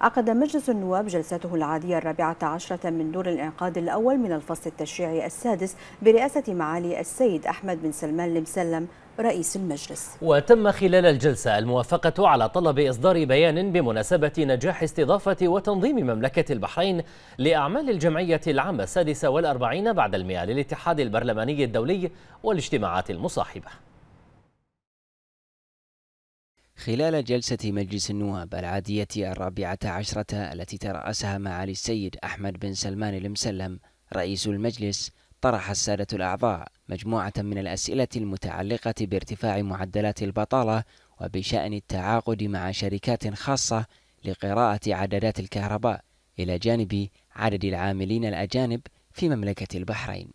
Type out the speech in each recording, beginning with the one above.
عقد مجلس النواب جلسته العادية الرابعة عشرة من دور الإنقاذ الأول من الفصل التشريعي السادس برئاسة معالي السيد أحمد بن سلمان المسلم رئيس المجلس وتم خلال الجلسة الموافقة على طلب إصدار بيان بمناسبة نجاح استضافة وتنظيم مملكة البحرين لأعمال الجمعية العامة السادسة والأربعين بعد المئة للاتحاد البرلماني الدولي والاجتماعات المصاحبة خلال جلسة مجلس النواب العادية الرابعة عشرة التي ترأسها معالي السيد أحمد بن سلمان المسلم رئيس المجلس طرح السادة الأعضاء مجموعة من الأسئلة المتعلقة بارتفاع معدلات البطالة وبشأن التعاقد مع شركات خاصة لقراءة عددات الكهرباء إلى جانب عدد العاملين الأجانب في مملكة البحرين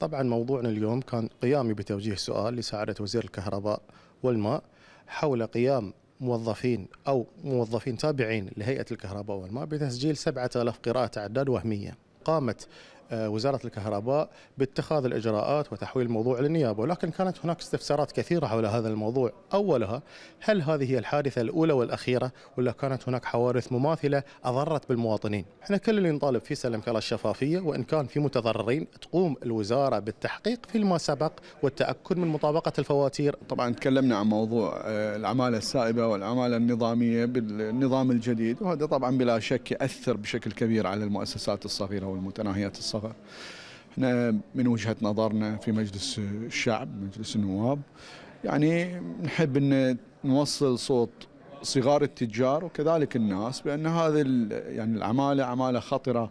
طبعا موضوعنا اليوم كان قيامي بتوجيه سؤال لسعادة وزير الكهرباء والماء حول قيام موظفين أو موظفين تابعين لهيئة الكهرباء والماء بتسجيل 7000 قراءة عداد وهمية قامت آه، وزارة الكهرباء باتخاذ الإجراءات وتحويل الموضوع للنيابة ولكن كانت هناك استفسارات كثيرة حول هذا الموضوع أولها هل هذه هي الحادثة الأولى والأخيرة ولا كانت هناك حوادث مماثلة أضرت بالمواطنين احنا كل اللي نطالب فيه سلم كلا الشفافية وإن كان في متضررين تقوم الوزارة بالتحقيق فيما سبق والتأكد من مطابقة الفواتير طبعا تكلمنا عن موضوع آه، العمالة السائبة والعمالة النظامية بالنظام الجديد وهذا طبعا بلا شك يأثر بشكل كبير على المؤسسات الصغيرة والمتناهيات الصغيرة الصغر احنا من وجهه نظرنا في مجلس الشعب مجلس النواب يعني نحب ان نوصل صوت صغار التجار وكذلك الناس بان هذه يعني العماله عماله خطره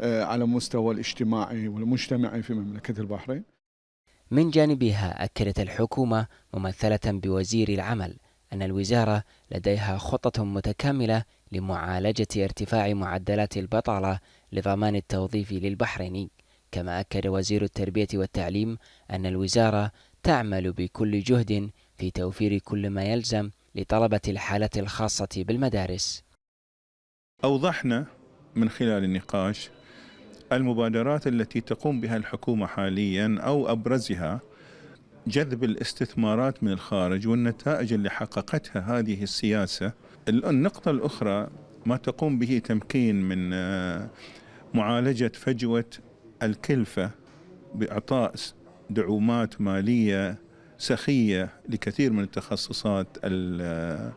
آه، على المستوى الاجتماعي والمجتمعي في مملكه البحرين. من جانبها اكدت الحكومه ممثله بوزير العمل ان الوزاره لديها خطه متكامله لمعالجه ارتفاع معدلات البطاله لضمان التوظيف للبحريني كما أكد وزير التربية والتعليم أن الوزارة تعمل بكل جهد في توفير كل ما يلزم لطلبة الحالة الخاصة بالمدارس أوضحنا من خلال النقاش المبادرات التي تقوم بها الحكومة حاليا أو أبرزها جذب الاستثمارات من الخارج والنتائج اللي حققتها هذه السياسة النقطة الأخرى ما تقوم به تمكين من آه، معالجة فجوة الكلفة بإعطاء دعومات مالية سخية لكثير من التخصصات آه،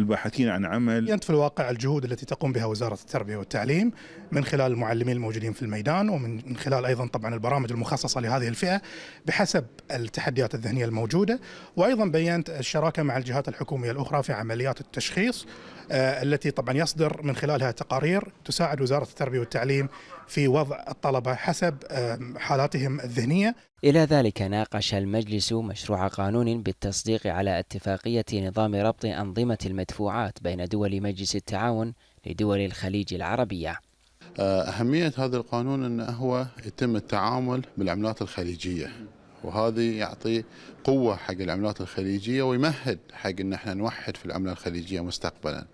الباحثين عن عمل أنت في الواقع الجهود التي تقوم بها وزارة التربية والتعليم من خلال المعلمين الموجودين في الميدان ومن خلال أيضا طبعا البرامج المخصصة لهذه الفئة بحسب التحديات الذهنية الموجودة وأيضا بينت الشراكة مع الجهات الحكومية الأخرى في عمليات التشخيص آه، التي طبعا يصدر من خلالها تقارير تساعد وزارة التربية والتعليم في وضع الطلبة حسب حالاتهم الذهنية إلى ذلك ناقش المجلس مشروع قانون بالتصديق على اتفاقية نظام ربط أنظمة المدفوعات بين دول مجلس التعاون لدول الخليج العربية آه، أهمية هذا القانون أنه هو يتم التعامل بالعملات الخليجية وهذا يعطي قوة حق العملات الخليجية ويمهد حق أن احنا نوحد في العملة الخليجية مستقبلا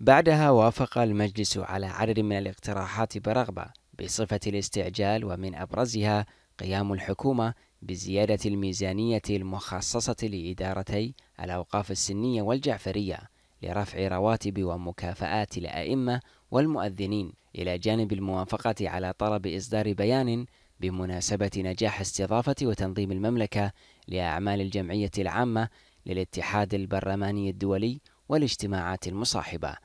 بعدها وافق المجلس على عدد من الاقتراحات برغبة بصفة الاستعجال ومن أبرزها قيام الحكومة بزيادة الميزانية المخصصة لإدارتي الأوقاف السنية والجعفرية لرفع رواتب ومكافآت الأئمة والمؤذنين إلى جانب الموافقة على طلب إصدار بيان بمناسبة نجاح استضافة وتنظيم المملكة لأعمال الجمعية العامة للاتحاد البرلماني الدولي والاجتماعات المصاحبة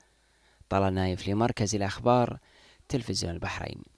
طلال نايف لمركز الأخبار تلفزيون البحرين